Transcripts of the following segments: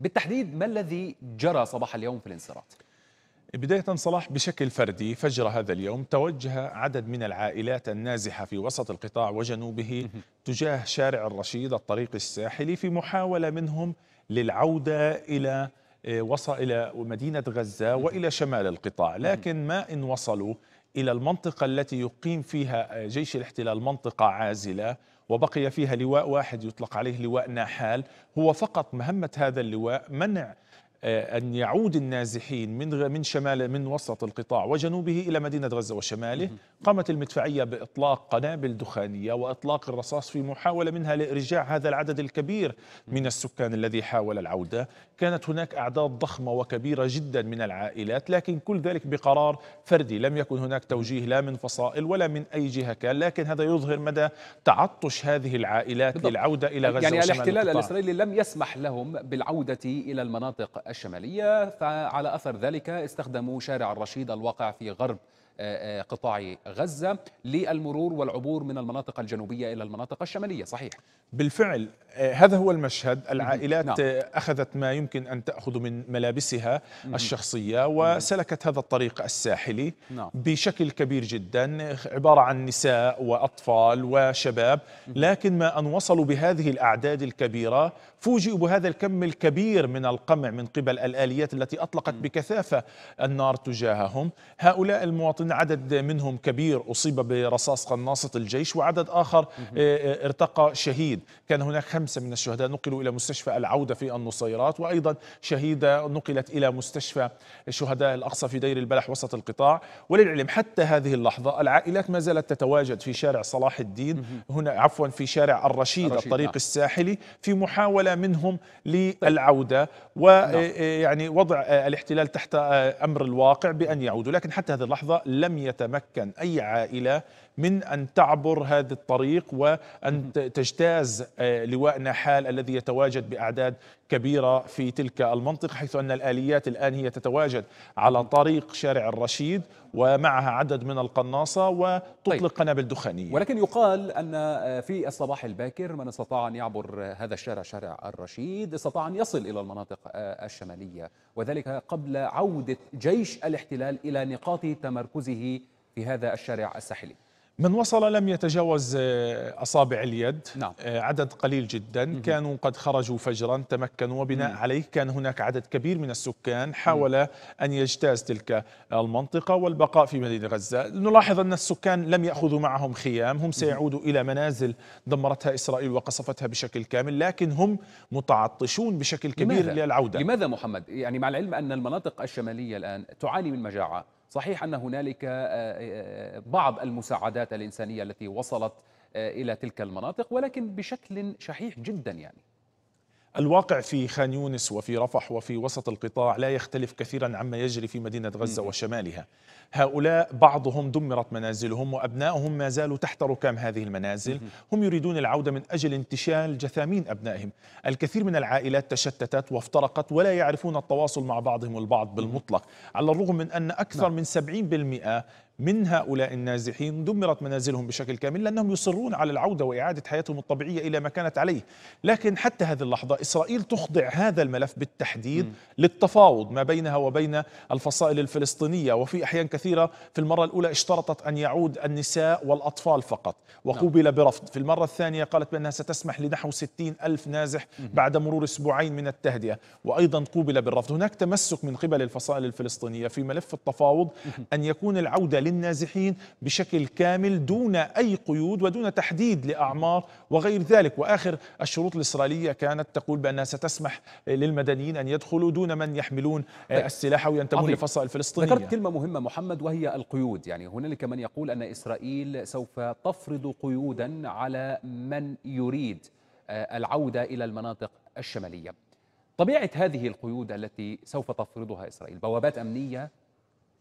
بالتحديد ما الذي جرى صباح اليوم في الانصراف؟ بداية صلاح بشكل فردي فجر هذا اليوم توجه عدد من العائلات النازحة في وسط القطاع وجنوبه تجاه شارع الرشيد الطريق الساحلي في محاولة منهم للعودة إلى آه، وصل إلى مدينة غزة وإلى شمال القطاع لكن ما إن وصلوا إلى المنطقة التي يقيم فيها آه، جيش الاحتلال منطقة عازلة وبقي فيها لواء واحد يطلق عليه لواء ناحال هو فقط مهمة هذا اللواء منع آه، أن يعود النازحين من من شمال من وسط القطاع وجنوبه إلى مدينة غزة وشماله قامت المدفعية بإطلاق قنابل دخانية وإطلاق الرصاص في محاولة منها لإرجاع هذا العدد الكبير من السكان الذي حاول العودة كانت هناك أعداد ضخمة وكبيرة جدا من العائلات لكن كل ذلك بقرار فردي لم يكن هناك توجيه لا من فصائل ولا من أي جهة كان لكن هذا يظهر مدى تعطش هذه العائلات بالضبط. للعودة إلى غزة يعني وشمال الاحتلال الإسرائيلي لم يسمح لهم بالعودة إلى المناطق الشمالية فعلى أثر ذلك استخدموا شارع الرشيد الواقع في غرب آه، آه، قطاع غزة للمرور والعبور من المناطق الجنوبية إلى المناطق الشمالية صحيح بالفعل آه، هذا هو المشهد العائلات نعم. أخذت ما يمكن أن تأخذ من ملابسها الشخصية وسلكت هذا الطريق الساحلي نعم. بشكل كبير جدا عبارة عن نساء وأطفال وشباب لكن ما أن وصلوا بهذه الأعداد الكبيرة فوجئوا بهذا الكم الكبير من القمع من قبل الآليات التي أطلقت بكثافة النار تجاههم هؤلاء المواطنين أن عدد منهم كبير أصيب برصاص قناصة الجيش وعدد آخر آه، آه، ارتقى شهيد كان هناك خمسة من الشهداء نقلوا إلى مستشفى العودة في النصيرات وأيضا شهيدة نقلت إلى مستشفى شهداء الأقصى في دير البلح وسط القطاع وللعلم حتى هذه اللحظة العائلات ما زالت تتواجد في شارع صلاح الدين هنا عفوا في شارع الرشيد الطريق نعم. الساحلي في محاولة منهم طيب. للعودة ويعني نعم. آه، وضع الاحتلال تحت أمر الواقع بأن يعودوا لكن حتى هذه اللحظة لم يتمكن أي عائلة من أن تعبر هذا الطريق وأن تجتاز آه، لواء نحال الذي يتواجد بأعداد كبيرة في تلك المنطقة حيث أن الآليات الآن هي تتواجد على طريق شارع الرشيد ومعها عدد من القناصة وتطلق طيب. قنابل دخانية ولكن يقال أن آه، في الصباح الباكر من استطاع أن يعبر آه، هذا الشارع شارع الرشيد استطاع أن يصل إلى المناطق الشمالية وذلك قبل عودة جيش الاحتلال إلى نقاط تمركزه في هذا الشارع الساحلي من وصل لم يتجاوز آه، أصابع اليد نعم. آه، عدد قليل جدا مم. كانوا قد خرجوا فجرا تمكنوا وبناء مم. عليه كان هناك عدد كبير من السكان حاول مم. أن يجتاز تلك المنطقة والبقاء في مدينة غزة نلاحظ أن السكان لم يأخذوا معهم خيام هم سيعودوا إلى منازل دمرتها إسرائيل وقصفتها بشكل كامل لكن هم متعطشون بشكل كبير لماذا؟ للعودة لماذا محمد؟ يعني مع العلم أن المناطق الشمالية الآن تعاني من مجاعة صحيح أن هنالك آه، آه، آه، بعض المساعدات الإنسانية التي وصلت إلى تلك المناطق ولكن بشكل شحيح جدا يعني الواقع في خان يونس وفي رفح وفي وسط القطاع لا يختلف كثيرا عما يجري في مدينة غزة وشمالها هؤلاء بعضهم دمرت منازلهم وأبنائهم ما زالوا تحت ركام هذه المنازل هم يريدون العودة من أجل انتشال جثامين أبنائهم الكثير من العائلات تشتتت وافترقت ولا يعرفون التواصل مع بعضهم البعض بالمطلق على الرغم من أن أكثر نعم. من 70% من هؤلاء النازحين دمرت منازلهم بشكل كامل لأنهم يصرون على العودة وإعادة حياتهم الطبيعية إلى ما كانت عليه لكن حتى هذه اللحظة إسرائيل تخضع هذا الملف بالتحديد م. للتفاوض ما بينها وبين الفصائل الفلسطينية وفي أحيان كثيرة في المرة الأولى اشترطت أن يعود النساء والأطفال فقط وقوبل نعم. برفض في المرة الثانية قالت بأنها ستسمح لنحو 60 ألف نازح بعد مرور أسبوعين من التهدئة وأيضا قوبل بالرفض هناك تمسك من قبل الفصائل الفلسطينية في ملف التفاوض أن يكون العودة للنازحين بشكل كامل دون أي قيود ودون تحديد لأعمار وغير ذلك وآخر الشروط الإسرائيلية كانت تقول بأنها ستسمح للمدنيين أن يدخلوا دون من يحملون طيب. السلاح وينتمون لفصائل الفلسطينية ذكرت كلمة مهمة محمد وهي القيود يعني هنالك من يقول أن إسرائيل سوف تفرض قيودا على من يريد آه، العودة إلى المناطق الشمالية طبيعة هذه القيود التي سوف تفرضها إسرائيل بوابات أمنية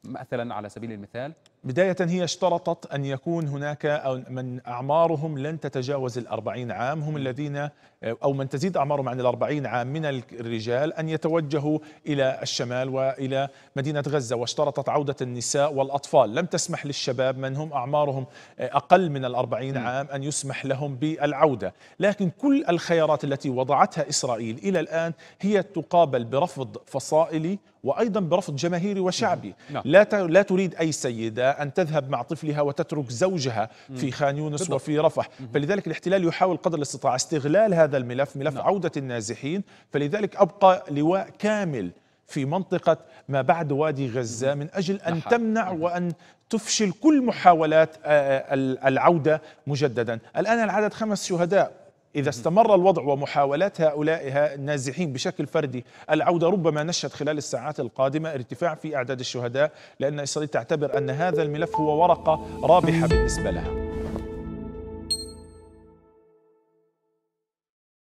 مثلا على سبيل المثال بداية هي اشترطت أن يكون هناك أو من أعمارهم لن تتجاوز الأربعين عام هم الذين أو من تزيد أعمارهم عن الأربعين عام من الرجال أن يتوجهوا إلى الشمال وإلى مدينة غزة واشترطت عودة النساء والأطفال لم تسمح للشباب من هم أعمارهم آه، أقل من الأربعين عام أن يسمح لهم بالعودة لكن كل الخيارات التي وضعتها إسرائيل إلى الآن هي تقابل برفض فصائلي وايضا برفض جماهيري وشعبي نعم. لا لا تريد اي سيده ان تذهب مع طفلها وتترك زوجها في خان يونس وفي رفح فلذلك الاحتلال يحاول قدر الاستطاعه استغلال هذا الملف ملف نعم. عوده النازحين فلذلك ابقى لواء كامل في منطقة ما بعد وادي غزة من أجل أن تمنع وأن تفشل كل محاولات العودة مجددا الآن العدد خمس شهداء إذا استمر الوضع ومحاولات هؤلاء النازحين بشكل فردي العودة ربما نشهد خلال الساعات القادمة ارتفاع في أعداد الشهداء لأن إسرائيل تعتبر أن هذا الملف هو ورقة رابحة بالنسبة لها